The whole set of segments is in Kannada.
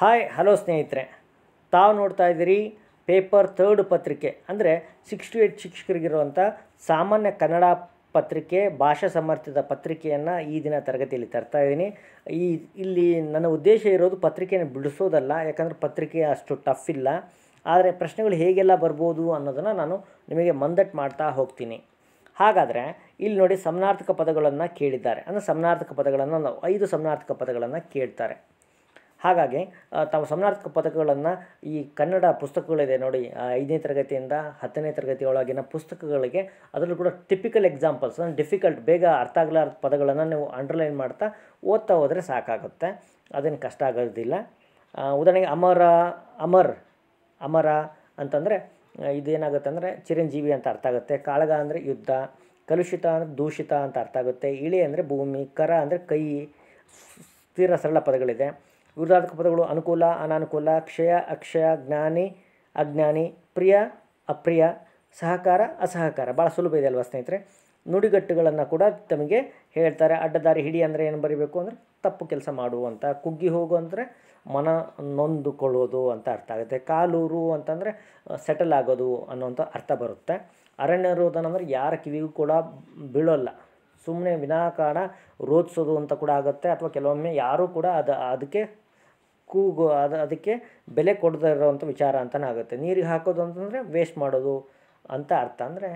ಹಾಯ್ ಹಲೋ ಸ್ನೇಹಿತರೆ ತಾವು ನೋಡ್ತಾ ಇದ್ದೀರಿ ಪೇಪರ್ ಥರ್ಡ್ ಪತ್ರಿಕೆ ಅಂದರೆ ಸಿಕ್ಸ್ ಟು ಏಟ್ ಶಿಕ್ಷಕರಿಗಿರುವಂಥ ಸಾಮಾನ್ಯ ಕನ್ನಡ ಪತ್ರಿಕೆ ಭಾಷಾ ಸಾಮರ್ಥ್ಯದ ಪತ್ರಿಕೆಯನ್ನು ಈ ದಿನ ತರಗತಿಯಲ್ಲಿ ತರ್ತಾ ಇದ್ದೀನಿ ಈ ಇಲ್ಲಿ ನನ್ನ ಉದ್ದೇಶ ಇರೋದು ಪತ್ರಿಕೆಯನ್ನು ಬಿಡಿಸೋದಲ್ಲ ಯಾಕಂದರೆ ಪತ್ರಿಕೆ ಅಷ್ಟು ಟಫ್ ಇಲ್ಲ ಆದರೆ ಪ್ರಶ್ನೆಗಳು ಹೇಗೆಲ್ಲ ಬರ್ಬೋದು ಅನ್ನೋದನ್ನು ನಾನು ನಿಮಗೆ ಮಂದಟ್ಟು ಮಾಡ್ತಾ ಹೋಗ್ತೀನಿ ಹಾಗಾದರೆ ಇಲ್ಲಿ ನೋಡಿ ಸಮನಾರ್ಥಕ ಪದಗಳನ್ನು ಕೇಳಿದ್ದಾರೆ ಅಂದರೆ ಸಮನಾರ್ಥಕ ಪದಗಳನ್ನು ಐದು ಸಮನಾರ್ಥಕ ಪದಗಳನ್ನು ಕೇಳ್ತಾರೆ ಹಾಗಾಗಿ ತಾವು ಸಮನಾರ್ಥಕ ಪದಕಗಳನ್ನು ಈ ಕನ್ನಡ ಪುಸ್ತಕಗಳಿದೆ ನೋಡಿ ಐದನೇ ತರಗತಿಯಿಂದ ಹತ್ತನೇ ತರಗತಿಯೊಳಗಿನ ಪುಸ್ತಕಗಳಿಗೆ ಅದರಲ್ಲೂ ಕೂಡ ಟಿಪಿಕಲ್ ಎಕ್ಸಾಂಪಲ್ಸ್ ಡಿಫಿಕಲ್ಟ್ ಬೇಗ ಅರ್ಥ ಆಗಲಾರ್ದ ಪದಗಳನ್ನು ನೀವು ಅಂಡರ್ಲೈನ್ ಮಾಡ್ತಾ ಓದ್ತಾ ಹೋದರೆ ಸಾಕಾಗುತ್ತೆ ಅದೇನು ಕಷ್ಟ ಆಗೋದಿಲ್ಲ ಉದಾಹರಣೆಗೆ ಅಮರ ಅಮರ್ ಅಮರ ಅಂತಂದರೆ ಇದೇನಾಗುತ್ತೆ ಅಂದರೆ ಚಿರಂಜೀವಿ ಅಂತ ಅರ್ಥ ಆಗುತ್ತೆ ಕಾಳಗ ಅಂದರೆ ಯುದ್ಧ ಕಲುಷಿತ ಅಂದರೆ ದೂಷಿತ ಅಂತ ಅರ್ಥ ಆಗುತ್ತೆ ಇಳಿ ಅಂದರೆ ಭೂಮಿ ಕರ ಅಂದರೆ ಕೈ ಸ್ಥಿರ ಸರಳ ಪದಗಳಿದೆ ವಿರುದ್ಧಾರ್ಥಕ ಪದಗಳು ಅನುಕೂಲ ಅನಾನುಕೂಲ ಕ್ಷಯ ಅಕ್ಷಯ ಜ್ಞಾನಿ ಅಜ್ಞಾನಿ ಪ್ರಿಯ ಅಪ್ರಿಯ ಸಹಕಾರ ಅಸಹಕಾರ ಭಾಳ ಸುಲಭ ಇದೆ ಅಲ್ವಾ ಸ್ನೇಹಿತರೆ ನುಡಿಗಟ್ಟುಗಳನ್ನು ಕೂಡ ತಮಗೆ ಹೇಳ್ತಾರೆ ಅಡ್ಡದಾರಿ ಹಿಡಿ ಅಂದರೆ ಏನು ಬರೀಬೇಕು ಅಂದರೆ ತಪ್ಪು ಕೆಲಸ ಮಾಡುವಂಥ ಕುಗ್ಗಿ ಹೋಗು ಅಂದರೆ ಮನ ನೊಂದುಕೊಳ್ಳೋದು ಅಂತ ಅರ್ಥ ಆಗುತ್ತೆ ಕಾಲೂರು ಅಂತಂದರೆ ಸೆಟಲ್ ಆಗೋದು ಅನ್ನೋಂಥ ಅರ್ಥ ಬರುತ್ತೆ ಅರಣ್ಯ ರೋಧನ ಅಂದರೆ ಯಾರ ಕಿವಿಗೂ ಕೂಡ ಬೀಳೋಲ್ಲ ಸುಮ್ಮನೆ ವಿನಾಕಾರಣ ರೋಧಿಸೋದು ಅಂತ ಕೂಡ ಆಗುತ್ತೆ ಅಥವಾ ಕೆಲವೊಮ್ಮೆ ಯಾರೂ ಕೂಡ ಅದು ಅದಕ್ಕೆ ಕೂಗು ಅದು ಅದಕ್ಕೆ ಬೆಲೆ ಕೊಡದೇ ಇರೋವಂಥ ವಿಚಾರ ಅಂತಲೇ ಆಗುತ್ತೆ ನೀರಿಗೆ ಹಾಕೋದು ಅಂತಂದರೆ ವೇಸ್ಟ್ ಮಾಡೋದು ಅಂತ ಅರ್ಥ ಅಂದರೆ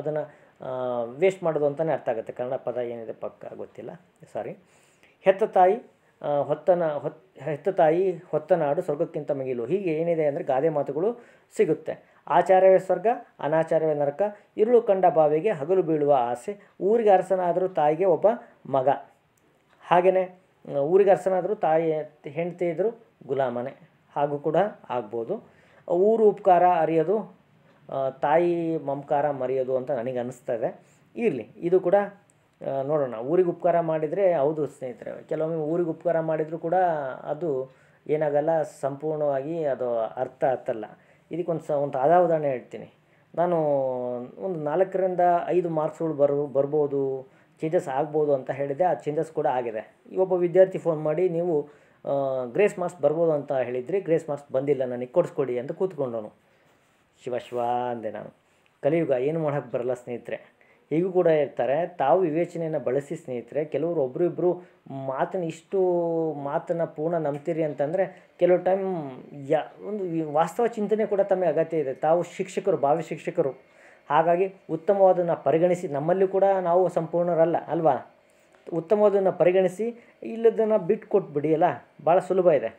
ಅದನ್ನು ವೇಸ್ಟ್ ಮಾಡೋದು ಅಂತಲೇ ಅರ್ಥ ಆಗುತ್ತೆ ಕನ್ನಡ ಪದ ಏನಿದೆ ಪಕ್ಕ ಗೊತ್ತಿಲ್ಲ ಸಾರಿ ಹೆತ್ತ ತಾಯಿ ಹೊತ್ತನ ಹೊತ್ ಹೆತ್ತ ತಾಯಿ ಹೊತ್ತ ಸ್ವರ್ಗಕ್ಕಿಂತ ಮಗಿಲು ಹೀಗೆ ಏನಿದೆ ಅಂದರೆ ಗಾದೆ ಮಾತುಗಳು ಸಿಗುತ್ತೆ ಆಚಾರ್ಯವೇ ಸ್ವರ್ಗ ಅನಾಚಾರ್ಯವೇ ನರಕ ಇರುಳು ಕಂಡ ಬಾವಿಗೆ ಹಗಲು ಬೀಳುವ ಆಸೆ ಊರಿಗೆ ಅರಸನಾದರೂ ತಾಯಿಗೆ ಒಬ್ಬ ಮಗ ಹಾಗೆಯೇ ಊರಿಗೆ ಅರಸನಾದರೂ ತಾಯಿ ಹೆಂಡತಿ ಇದ್ದರೂ ಗುಲಾಮನೆ ಹಾಗೂ ಕೂಡ ಆಗ್ಬೋದು ಊರು ಉಪಕಾರ ಅರಿಯೋದು ತಾಯಿ ಮಮಕಾರ ಮರೆಯೋದು ಅಂತ ನನಗೆ ಅನ್ನಿಸ್ತದೆ ಇದೆ ಇರಲಿ ಇದು ಕೂಡ ನೋಡೋಣ ಊರಿಗೆ ಉಪಕಾರ ಮಾಡಿದರೆ ಹೌದು ಸ್ನೇಹಿತರೆ ಕೆಲವೊಮ್ಮೆ ಊರಿಗೆ ಉಪಕಾರ ಮಾಡಿದರೂ ಕೂಡ ಅದು ಏನಾಗಲ್ಲ ಸಂಪೂರ್ಣವಾಗಿ ಅದು ಅರ್ಥ ಆಗ್ತಲ್ಲ ಇದಕ್ಕೊಂದು ಸ ಒಂದು ಆದ ಉದಾಹರಣೆ ಹೇಳ್ತೀನಿ ನಾನು ಒಂದು ನಾಲ್ಕರಿಂದ ಐದು ಮಾರ್ಕ್ಸ್ಗಳು ಬರ್ಬೋದು ಚೇಂಜಸ್ ಆಗ್ಬೋದು ಅಂತ ಹೇಳಿದೆ ಆ ಚೇಂಜಸ್ ಕೂಡ ಆಗಿದೆ ಈ ಒಬ್ಬ ವಿದ್ಯಾರ್ಥಿ ಫೋನ್ ಮಾಡಿ ನೀವು ಗ್ರೇಸ್ ಮಾರ್ಕ್ಸ್ ಬರ್ಬೋದು ಅಂತ ಹೇಳಿದ್ರಿ ಗ್ರೇಸ್ ಮಾರ್ಕ್ಸ್ ಬಂದಿಲ್ಲ ನನಗೆ ಕೊಡಿಸ್ಕೊಡಿ ಅಂತ ಕೂತ್ಕೊಂಡನು ಶಿವ ಶಿವ ಅಂದೆ ನಾನು ಕಲಿಯುಗ ಏನು ಮಾಡೋಕ್ಕೆ ಬರಲ್ಲ ಸ್ನೇಹಿತರೆ ಹೀಗೂ ಕೂಡ ಇರ್ತಾರೆ ತಾವು ವಿವೇಚನೆಯನ್ನು ಬಳಸಿ ಸ್ನೇಹಿತರೆ ಕೆಲವರು ಒಬ್ಬರಿಬ್ಬರು ಮಾತನ್ನ ಇಷ್ಟು ಮಾತನ್ನು ಪೂರ್ಣ ನಂಬ್ತೀರಿ ಅಂತಂದರೆ ಕೆಲವು ಟೈಮ್ ಯಾ ಒಂದು ವಾಸ್ತವ ಚಿಂತನೆ ಕೂಡ ತಮಗೆ ಅಗತ್ಯ ಇದೆ ತಾವು ಶಿಕ್ಷಕರು ಭಾವಿ ಶಿಕ್ಷಕರು ಹಾಗಾಗಿ ಉತ್ತಮವಾದನ್ನು ಪರಿಗಣಿಸಿ ನಮ್ಮಲ್ಲಿ ಕೂಡ ನಾವು ಸಂಪೂರ್ಣರಲ್ಲ ಅಲ್ವಾ ಉತ್ತಮವಾದನ್ನು ಪರಿಗಣಿಸಿ ಇಲ್ಲದನ್ನು ಬಿಟ್ಟು ಕೊಟ್ಬಿಡಿ ಅಲ್ಲ ಭಾಳ ಸುಲಭ ಇದೆ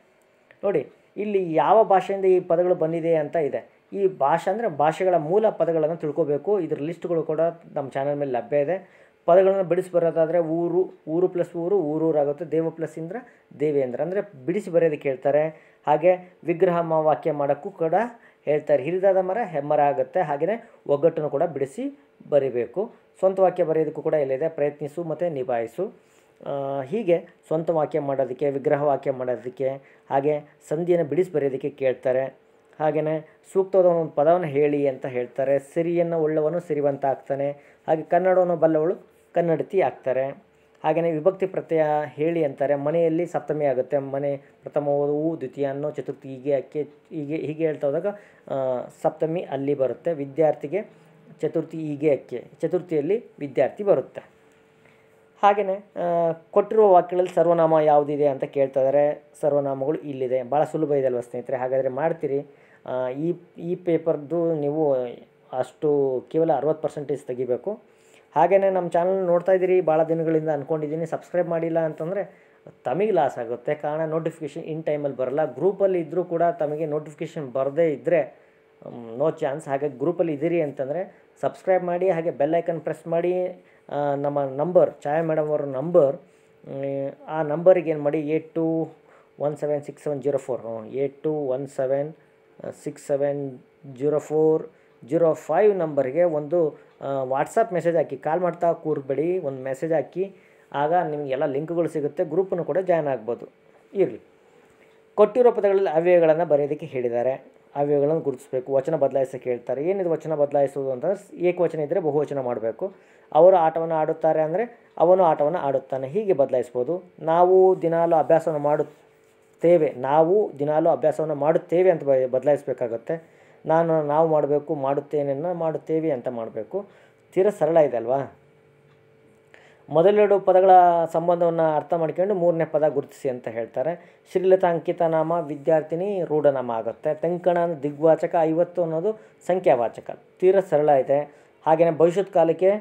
ನೋಡಿ ಇಲ್ಲಿ ಯಾವ ಭಾಷೆಯಿಂದ ಈ ಪದಗಳು ಬಂದಿದೆ ಅಂತ ಇದೆ ಈ ಭಾಷೆ ಅಂದರೆ ಭಾಷೆಗಳ ಮೂಲ ಪದಗಳನ್ನು ತಿಳ್ಕೋಬೇಕು ಇದರ ಲಿಸ್ಟ್ಗಳು ಕೂಡ ನಮ್ಮ ಚಾನಲ್ ಮೇಲೆ ಲಭ್ಯ ಇದೆ ಪದಗಳನ್ನು ಬಿಡಿಸಿ ಬರೋದಾದರೆ ಊರು ಊರು ಪ್ಲಸ್ ಊರು ಊರೂರಾಗುತ್ತೆ ದೇವ ಪ್ಲಸ್ ಇಂದ್ರ ದೇವೇಂದ್ರ ಅಂದರೆ ಬಿಡಿಸಿ ಬರೆಯೋದಕ್ಕೆ ಹೇಳ್ತಾರೆ ಹಾಗೆ ವಿಗ್ರಹ ವಾಕ್ಯ ಮಾಡೋಕ್ಕೂ ಕೂಡ ಹೇಳ್ತಾರೆ ಹಿರಿದಾದ ಮರ ಹೆಮ್ಮರ ಆಗುತ್ತೆ ಹಾಗೆಯೇ ಒಗ್ಗಟ್ಟನ್ನು ಕೂಡ ಬಿಡಿಸಿ ಬರಿಬೇಕು ಸ್ವಂತ ವಾಕ್ಯ ಬರೆಯೋದಕ್ಕೂ ಕೂಡ ಎಲ್ಲಿದೆ ಪ್ರಯತ್ನಿಸು ಮತ್ತು ನಿಭಾಯಿಸು ಹೀಗೆ ಸ್ವಂತ ವಾಕ್ಯ ಮಾಡೋದಕ್ಕೆ ವಿಗ್ರಹ ವಾಕ್ಯ ಮಾಡೋದಕ್ಕೆ ಹಾಗೆ ಸಂಧಿಯನ್ನು ಬಿಡಿಸಿ ಬರೆಯೋದಕ್ಕೆ ಕೇಳ್ತಾರೆ ಹಾಗೆಯೇ ಸೂಕ್ತವಾದ ಒಂದು ಪದವನ್ನು ಹೇಳಿ ಅಂತ ಹೇಳ್ತಾರೆ ಸಿರಿಯನ್ನು ಉಳ್ಳವನು ಸಿರಿವಂತ ಆಗ್ತಾನೆ ಹಾಗೆ ಕನ್ನಡವನ್ನು ಬಲ್ಲವಳು ಕನ್ನಡತಿ ಆಗ್ತಾರೆ ಹಾಗೆಯೇ ವಿಭಕ್ತಿ ಪ್ರತ್ಯಯ ಹೇಳಿ ಅಂತಾರೆ ಮನೆಯಲ್ಲಿ ಸಪ್ತಮಿ ಆಗುತ್ತೆ ಮನೆ ಪ್ರಥಮ ಊ ದ್ವಿತೀಯ ಅನ್ನೋ ಚತುರ್ಥಿ ಹೀಗೆ ಅಕ್ಕಿ ಹೀಗೆ ಹೀಗೆ ಹೇಳ್ತಾ ಹೋದಾಗ ಸಪ್ತಮಿ ಅಲ್ಲಿ ಬರುತ್ತೆ ವಿದ್ಯಾರ್ಥಿಗೆ ಚತುರ್ಥಿ ಹೀಗೆ ಅಕ್ಕಿ ಚತುರ್ಥಿಯಲ್ಲಿ ವಿದ್ಯಾರ್ಥಿ ಬರುತ್ತೆ ಹಾಗೆಯೇ ಕೊಟ್ಟಿರುವ ವಾಕ್ಯಗಳಲ್ಲಿ ಸರ್ವನಾಮ ಯಾವುದಿದೆ ಅಂತ ಕೇಳ್ತಾ ಸರ್ವನಾಮಗಳು ಇಲ್ಲಿದೆ ಭಾಳ ಸುಲಭ ಇದೆ ಅಲ್ವಾ ಸ್ನೇಹಿತರೆ ಹಾಗಾದರೆ ಮಾಡ್ತೀರಿ ಈ ಈ ಪೇಪರ್ದು ನೀವು ಅಷ್ಟು ಕೇವಲ ಅರವತ್ತು ಪರ್ಸೆಂಟೇಜ್ ತೆಗಿಬೇಕು ಹಾಗೆಯೇ ನಮ್ಮ ಚಾನಲ್ ನೋಡ್ತಾ ಇದ್ದೀರಿ ಭಾಳ ದಿನಗಳಿಂದ ಅಂದ್ಕೊಂಡಿದ್ದೀನಿ ಸಬ್ಸ್ಕ್ರೈಬ್ ಮಾಡಿಲ್ಲ ಅಂತಂದರೆ ತಮಗೆ ಲಾಸ್ ಆಗುತ್ತೆ ಕಾರಣ ನೋಟಿಫಿಕೇಷನ್ ಇನ್ ಟೈಮಲ್ಲಿ ಬರಲ್ಲ ಗ್ರೂಪಲ್ಲಿ ಇದ್ದರೂ ಕೂಡ ತಮಗೆ ನೋಟಿಫಿಕೇಷನ್ ಬರದೇ ಇದ್ದರೆ ನೋ ಚಾನ್ಸ್ ಹಾಗೆ ಗ್ರೂಪಲ್ಲಿ ಇದ್ದೀರಿ ಅಂತಂದರೆ ಸಬ್ಸ್ಕ್ರೈಬ್ ಮಾಡಿ ಹಾಗೆ ಬೆಲ್ಲೈಕನ್ ಪ್ರೆಸ್ ಮಾಡಿ ನಮ್ಮ ನಂಬರ್ ಛಾಯಾ ಮೇಡಮ್ ಅವರ ನಂಬರ್ ಆ ನಂಬರಿಗೆ ಏನು ಮಾಡಿ eight two one seven six seven zero four eight two one seven six seven zero four zero five ನಂಬರ್ಗೆ ಒಂದು ವಾಟ್ಸಪ್ ಮೆಸೇಜ್ ಹಾಕಿ ಕಾಲ್ ಮಾಡ್ತಾ ಕೂರ್ಬೇಡಿ ಒಂದು ಮೆಸೇಜ್ ಹಾಕಿ ಆಗ ನಿಮಗೆಲ್ಲ ಲಿಂಕ್ಗಳು ಸಿಗುತ್ತೆ ಗ್ರೂಪನ್ನು ಕೂಡ ಜಾಯ್ನ್ ಆಗ್ಬೋದು ಇರಲಿ ಕೊಟ್ಟಿರೋ ಪದಗಳಲ್ಲಿ ಅವ್ಯಯಗಳನ್ನು ಬರೆಯೋದಕ್ಕೆ ಹೇಳಿದ್ದಾರೆ ಅವ್ಯಯಗಳನ್ನು ಗುರುತಿಸಬೇಕು ವಚನ ಬದಲಾಯಿಸೋಕೆ ಹೇಳ್ತಾರೆ ಏನಿದು ವಚನ ಬದಲಾಯಿಸುವುದು ಅಂತಂದರೆ ಏಕವಚನ ಇದ್ದರೆ ಬಹುವಚನ ಮಾಡಬೇಕು ಅವರು ಆಟವನ್ನು ಆಡುತ್ತಾರೆ ಅಂದರೆ ಅವನು ಆಟವನ್ನು ಆಡುತ್ತಾನೆ ಹೀಗೆ ಬದಲಾಯಿಸ್ಬೋದು ನಾವು ದಿನಾಲು ಅಭ್ಯಾಸವನ್ನು ಮಾಡುತ್ತೇವೆ ನಾವು ದಿನಾಲು ಅಭ್ಯಾಸವನ್ನು ಮಾಡುತ್ತೇವೆ ಅಂತ ಬದಲಾಯಿಸಬೇಕಾಗತ್ತೆ ನಾನು ನಾವು ಮಾಡಬೇಕು ಮಾಡುತ್ತೇನೆ ಮಾಡುತ್ತೇವೆ ಅಂತ ಮಾಡಬೇಕು ತೀರ ಸರಳ ಇದೆ ಅಲ್ವಾ ಮೊದಲೆರಡು ಪದಗಳ ಸಂಬಂಧವನ್ನು ಅರ್ಥ ಮಾಡ್ಕೊಂಡು ಮೂರನೇ ಪದ ಗುರುತಿಸಿ ಅಂತ ಹೇಳ್ತಾರೆ ಶ್ರೀಲತಾ ಅಂಕಿತನಾಮ ವಿದ್ಯಾರ್ಥಿನಿ ರೂಢನಾಮ ಆಗುತ್ತೆ ತೆಂಕಣ ದಿಗ್ವಾಚಕ ಐವತ್ತು ಅನ್ನೋದು ಸಂಖ್ಯಾವಾಚಕ ತೀರ ಸರಳ ಇದೆ ಹಾಗೆಯೇ ಭವಿಷ್ಯತ್ ಕಾಲಕ್ಕೆ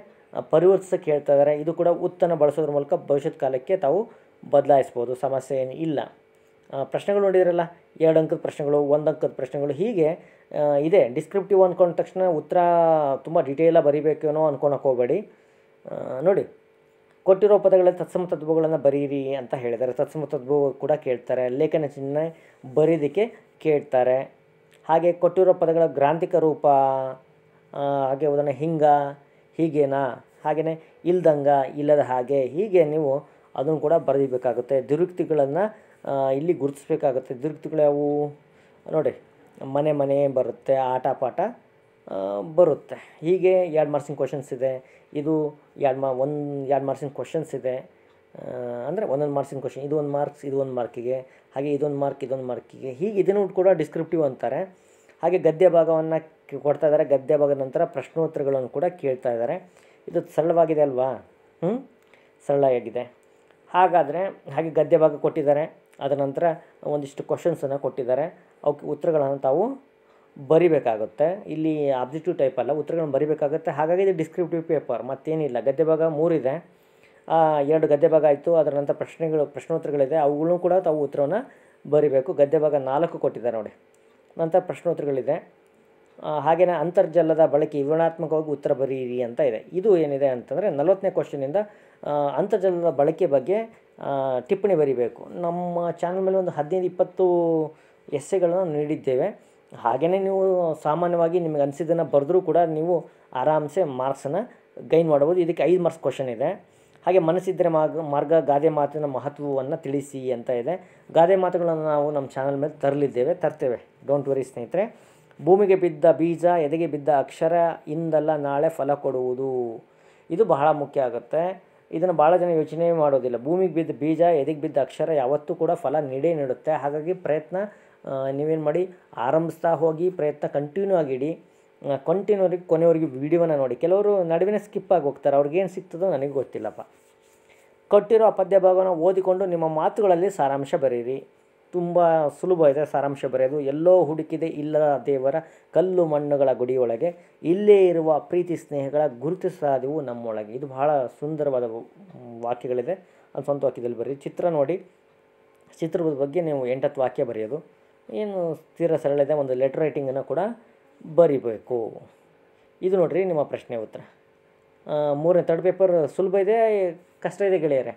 ಪರಿವರ್ತಿಸೋಕ್ಕೆ ಹೇಳ್ತಾ ಇದ್ದಾರೆ ಇದು ಕೂಡ ಉತ್ತನ್ನು ಬಳಸೋದ್ರ ಮೂಲಕ ಭವಿಷ್ಯತ್ ಕಾಲಕ್ಕೆ ತಾವು ಬದಲಾಯಿಸ್ಬೋದು ಸಮಸ್ಯೆ ಏನು ಇಲ್ಲ ಪ್ರಶ್ನೆಗಳು ನೋಡಿದ್ರಲ್ಲ ಎರಡು ಅಂಕದ ಪ್ರಶ್ನೆಗಳು ಒಂದು ಅಂಕದ ಪ್ರಶ್ನೆಗಳು ಹೀಗೆ ಇದೆ ಡಿಸ್ಕ್ರಿಪ್ಟಿವ್ ಅಂದ್ಕೊಂಡ ತಕ್ಷಣ ಉತ್ತರ ತುಂಬ ಡಿಟೇಲಾಗಿ ಬರೀಬೇಕೇನೋ ಅನ್ಕೊಳಕ್ಕೆ ಹೋಗಬೇಡಿ ನೋಡಿ ಕೊಟ್ಟಿರೋ ಪದಗಳಲ್ಲಿ ತತ್ಸಮ ತತ್ವಗಳನ್ನು ಬರೀರಿ ಅಂತ ಹೇಳಿದ್ದಾರೆ ತತ್ಸಮ ತತ್ವ ಕೂಡ ಕೇಳ್ತಾರೆ ಲೇಖನ ಚಿಹ್ನೆ ಬರೀದಿಕ್ಕೆ ಕೇಳ್ತಾರೆ ಹಾಗೆ ಕೊಟ್ಟಿರೋ ಪದಗಳ ಗ್ರಾಂಥಿಕ ರೂಪ ಹಾಗೆ ಉದಾಹರಣೆ ಹಿಂಗ ಹೀಗೇನಾ ಹಾಗೆಯೇ ಇಲ್ದಂಗ ಇಲ್ಲದ ಹಾಗೆ ಹೀಗೆ ನೀವು ಅದನ್ನು ಕೂಡ ಬರೀಬೇಕಾಗುತ್ತೆ ದುರುಕ್ತಿಗಳನ್ನು ಇಲ್ಲಿ ಗುರುತಿಸ್ಬೇಕಾಗುತ್ತೆ ದುರ್ಗತಿಗಳು ಯಾವುವು ನೋಡಿ ಮನೆ ಮನೆ ಬರುತ್ತೆ ಆಟ ಪಾಠ ಬರುತ್ತೆ ಹೀಗೆ ಎರಡು ಮಾರ್ಕ್ಸಿನ ಕ್ವಶನ್ಸ್ ಇದೆ ಇದು ಎರಡು ಮಾ ಒಂದು ಎರಡು ಮಾರ್ಕ್ಸಿನ ಕ್ವಶನ್ಸ್ ಇದೆ ಅಂದರೆ ಒಂದೊಂದು ಮಾರ್ಕ್ಸಿನ ಕ್ವಶನ್ ಇದು ಮಾರ್ಕ್ಸ್ ಇದು ಮಾರ್ಕಿಗೆ ಹಾಗೆ ಇದೊಂದು ಮಾರ್ಕ್ ಇದೊಂದು ಮಾರ್ಕಿಗೆ ಹೀಗೆ ಇದನ್ನು ಕೂಡ ಡಿಸ್ಕ್ರಿಪ್ಟಿವ್ ಅಂತಾರೆ ಹಾಗೆ ಗದ್ಯ ಭಾಗವನ್ನು ಕೊಡ್ತಾ ಇದ್ದಾರೆ ಗದ್ಯ ಭಾಗದ ನಂತರ ಪ್ರಶ್ನೋತ್ತರಗಳನ್ನು ಕೂಡ ಕೇಳ್ತಾ ಇದ್ದಾರೆ ಇದು ಸರಳವಾಗಿದೆ ಅಲ್ವಾ ಹ್ಞೂ ಆಗಿದೆ ಹಾಗಾದರೆ ಹಾಗೆ ಗದ್ಯ ಭಾಗ ಕೊಟ್ಟಿದ್ದಾರೆ ಅದರ ನಂತರ ಒಂದಿಷ್ಟು ಕ್ವಶನ್ಸನ್ನು ಕೊಟ್ಟಿದ್ದಾರೆ ಅವಕ್ಕೆ ಉತ್ತರಗಳನ್ನು ತಾವು ಬರಿಬೇಕಾಗುತ್ತೆ ಇಲ್ಲಿ ಆಬ್ಜೆಕ್ಟಿವ್ ಟೈಪ್ ಅಲ್ಲ ಉತ್ತರಗಳನ್ನು ಬರಿಬೇಕಾಗುತ್ತೆ ಹಾಗಾಗಿ ಇದು ಡಿಸ್ಕ್ರಿಪ್ಟಿವ್ ಪೇಪರ್ ಮತ್ತೇನಿಲ್ಲ ಗದ್ದೆ ಭಾಗ ಮೂರಿದೆ ಎರಡು ಗದ್ದೆ ಭಾಗ ಆಯಿತು ಅದರ ನಂತರ ಪ್ರಶ್ನೆಗಳು ಪ್ರಶ್ನೋತ್ತರಗಳಿದೆ ಅವುಗಳೂ ಕೂಡ ತಾವು ಉತ್ತರವನ್ನು ಬರಿಬೇಕು ಗದ್ದೆ ಭಾಗ ನಾಲ್ಕು ಕೊಟ್ಟಿದ್ದಾರೆ ನೋಡಿ ನಂತರ ಪ್ರಶ್ನೋತ್ತರಗಳಿದೆ ಹಾಗೆಯೇ ಅಂತರ್ಜಲದ ಬಳಕೆ ವಿವರಣಾತ್ಮಕವಾಗಿ ಉತ್ತರ ಬರೀರಿ ಅಂತ ಇದೆ ಇದು ಏನಿದೆ ಅಂತಂದರೆ ನಲವತ್ತನೇ ಕ್ವಶನಿಂದ ಅಂತರ್ಜಲದ ಬಳಕೆ ಬಗ್ಗೆ ಟಿಪ್ಪಣಿ ಬರೀಬೇಕು ನಮ್ಮ ಚಾನಲ್ ಮೇಲೆ ಒಂದು ಹದಿನೈದು ಇಪ್ಪತ್ತು ಎಸ್ಸೆಗಳನ್ನು ನೀಡಿದ್ದೇವೆ ಹಾಗೆಯೇ ನೀವು ಸಾಮಾನ್ಯವಾಗಿ ನಿಮಗೆ ಅನಿಸಿದ್ದನ್ನು ಬರೆದರೂ ಕೂಡ ನೀವು ಆರಾಮ್ಸೆ ಮಾರ್ಕ್ಸನ್ನು ಗೈನ್ ಮಾಡ್ಬೋದು ಇದಕ್ಕೆ ಐದು ಮಾರ್ಕ್ಸ್ ಕ್ವಶನ್ ಇದೆ ಹಾಗೆ ಮನಸ್ಸಿದ್ದರೆ ಮಾರ್ಗ ಮಾರ್ಗ ಗಾದೆ ಮಾತಿನ ಮಹತ್ವವನ್ನು ತಿಳಿಸಿ ಅಂತ ಇದೆ ಗಾದೆ ಮಾತುಗಳನ್ನು ನಾವು ನಮ್ಮ ಚಾನಲ್ ಮೇಲೆ ತರಲಿದ್ದೇವೆ ತರ್ತೇವೆ ಡೋಂಟ್ ವರಿ ಸ್ನೇಹಿತರೆ ಭೂಮಿಗೆ ಬಿದ್ದ ಬೀಜ ಎದೆಗೆ ಬಿದ್ದ ಅಕ್ಷರ ಇಂದಲ್ಲ ನಾಳೆ ಫಲ ಕೊಡುವುದು ಇದು ಬಹಳ ಮುಖ್ಯ ಆಗುತ್ತೆ ಇದನ್ನು ಭಾಳ ಜನ ಯೋಚನೆ ಮಾಡೋದಿಲ್ಲ ಭೂಮಿಗೆ ಬಿದ್ದ ಬೀಜ ಎದಿಗೆ ಬಿದ್ದ ಅಕ್ಷರ ಯಾವತ್ತೂ ಕೂಡ ಫಲ ನೀಡೇ ನೀಡುತ್ತೆ ಹಾಗಾಗಿ ಪ್ರಯತ್ನ ನೀವೇನು ಮಾಡಿ ಆರಂಭಿಸ್ತಾ ಹೋಗಿ ಪ್ರಯತ್ನ ಕಂಟಿನ್ಯೂ ಆಗಿಡಿ ಕಂಟಿನ್ಯೂರಿಗೆ ಕೊನೆಯವರಿಗೆ ವೀಡಿಯೋನ ನೋಡಿ ಕೆಲವರು ನಡುವಿನ ಸ್ಕಿಪ್ ಆಗಿ ಹೋಗ್ತಾರೆ ಅವ್ರಿಗೇನು ಸಿಗ್ತದೋ ನನಗೆ ಗೊತ್ತಿಲ್ಲಪ್ಪ ಕೊಟ್ಟಿರೋ ಪದ್ಯ ಭಾಗವನ್ನು ಓದಿಕೊಂಡು ನಿಮ್ಮ ಮಾತುಗಳಲ್ಲಿ ಸಾರಾಂಶ ಬರೀರಿ ತುಂಬ ಸುಲಭ ಇದೆ ಸಾರಾಂಶ ಬರೆಯೋದು ಎಲ್ಲೋ ಹುಡುಕಿದೆ ಇಲ್ಲದ ದೇವರ ಕಲ್ಲು ಮಣ್ಣುಗಳ ಗುಡಿಯೊಳಗೆ ಇಲ್ಲೇ ಇರುವ ಪ್ರೀತಿ ಸ್ನೇಹಗಳ ಗುರುತಿಸಾದವು ನಮ್ಮೊಳಗೆ ಇದು ಬಹಳ ಸುಂದರವಾದ ವಾಕ್ಯಗಳಿದೆ ಅದು ಸ್ವಂತ ವಾಕ್ಯದಲ್ಲಿ ಬರೀ ಚಿತ್ರ ನೋಡಿ ಚಿತ್ರದ ಬಗ್ಗೆ ನೀವು ಎಂಟತ್ತು ವಾಕ್ಯ ಬರೆಯೋದು ಏನು ಸ್ಥಿರ ಸರಳ ಇದೆ ಒಂದು ಲೆಟರ್ ರೈಟಿಂಗನ್ನು ಕೂಡ ಬರಿಬೇಕು ಇದು ನೋಡಿರಿ ನಿಮ್ಮ ಪ್ರಶ್ನೆ ಉತ್ತರ ಮೂರನೇ ತರ್ಡ್ ಪೇಪರ್ ಸುಲಭ ಇದೆ ಕಷ್ಟ ಇದೆ ಗೆಳೆಯರೆ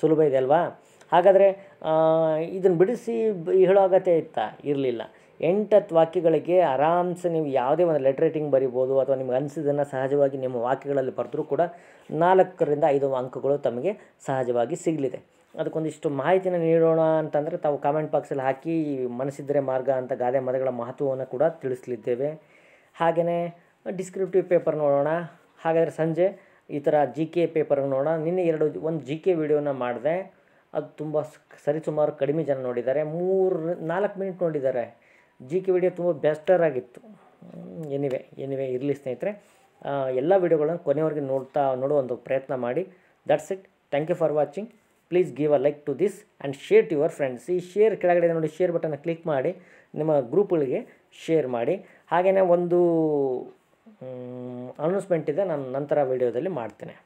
ಸುಲಭ ಇದೆ ಅಲ್ವಾ ಹಾಗಾದರೆ ಇದನ್ನು ಬಿಡಿಸಿ ಹೇಳೋ ಅಗತ್ಯ ಇತ್ತ ಇರಲಿಲ್ಲ ಎಂಟತ್ತು ವಾಕ್ಯಗಳಿಗೆ ಆರಾಮ್ಸೆ ನೀವು ಯಾವುದೇ ಒಂದು ಲೆಟ್ರೇಟಿಂಗ್ ಬರಿಬೋದು ಅಥವಾ ನಿಮ್ಗೆ ಅನಿಸಿದ್ದನ್ನು ಸಹಜವಾಗಿ ನಿಮ್ಮ ವಾಕ್ಯಗಳಲ್ಲಿ ಬರೆದರೂ ಕೂಡ ನಾಲ್ಕರಿಂದ ಐದು ಅಂಕಗಳು ತಮಗೆ ಸಹಜವಾಗಿ ಸಿಗಲಿದೆ ಅದಕ್ಕೊಂದಿಷ್ಟು ಮಾಹಿತಿನ ನೀಡೋಣ ಅಂತಂದರೆ ತಾವು ಕಾಮೆಂಟ್ ಬಾಕ್ಸಲ್ಲಿ ಹಾಕಿ ಮನಸ್ಸಿದ್ದರೆ ಮಾರ್ಗ ಅಂತ ಗಾದೆ ಮದಗಳ ಮಹತ್ವವನ್ನು ಕೂಡ ತಿಳಿಸಲಿದ್ದೇವೆ ಹಾಗೆಯೇ ಡಿಸ್ಕ್ರಿಪ್ಟಿವ್ ಪೇಪರ್ ನೋಡೋಣ ಹಾಗಾದರೆ ಸಂಜೆ ಈ ಥರ ಜಿ ಕೆ ಪೇಪರ್ ನೋಡೋಣ ನಿನ್ನೆ ಎರಡು ಒಂದು ಜಿ ಕೆ ವಿಡಿಯೋನ ಮಾಡಿದೆ ಅದು ತುಂಬ ಸರಿಸುಮಾರು ಕಡಿಮೆ ಜನ ನೋಡಿದ್ದಾರೆ ಮೂರು ನಾಲ್ಕು ಮಿನಿಟ್ ನೋಡಿದ್ದಾರೆ ಜಿ ಕೆ ವಿಡಿಯೋ ತುಂಬ ಆಗಿತ್ತು ಎನಿವೆ ಎನಿವೆ ಇರಲಿ ಸ್ನೇಹಿತರೆ ಎಲ್ಲ ವಿಡಿಯೋಗಳನ್ನು ಕೊನೆವರೆಗೆ ನೋಡ್ತಾ ನೋಡೋ ಒಂದು ಪ್ರಯತ್ನ ಮಾಡಿ that's it thank you for watching please give a like to this and share to your friends ಈ ಶೇರ್ ಕೆಳಗಡೆ ನೋಡಿ ಶೇರ್ ಬಟನ್ನ ಕ್ಲಿಕ್ ಮಾಡಿ ನಿಮ್ಮ ಗ್ರೂಪ್ಗಳಿಗೆ ಶೇರ್ ಮಾಡಿ ಹಾಗೆಯೇ ಒಂದು ಅನೌನ್ಸ್ಮೆಂಟ್ ಇದೆ ನಾನು ನಂತರ ವಿಡಿಯೋದಲ್ಲಿ ಮಾಡ್ತೇನೆ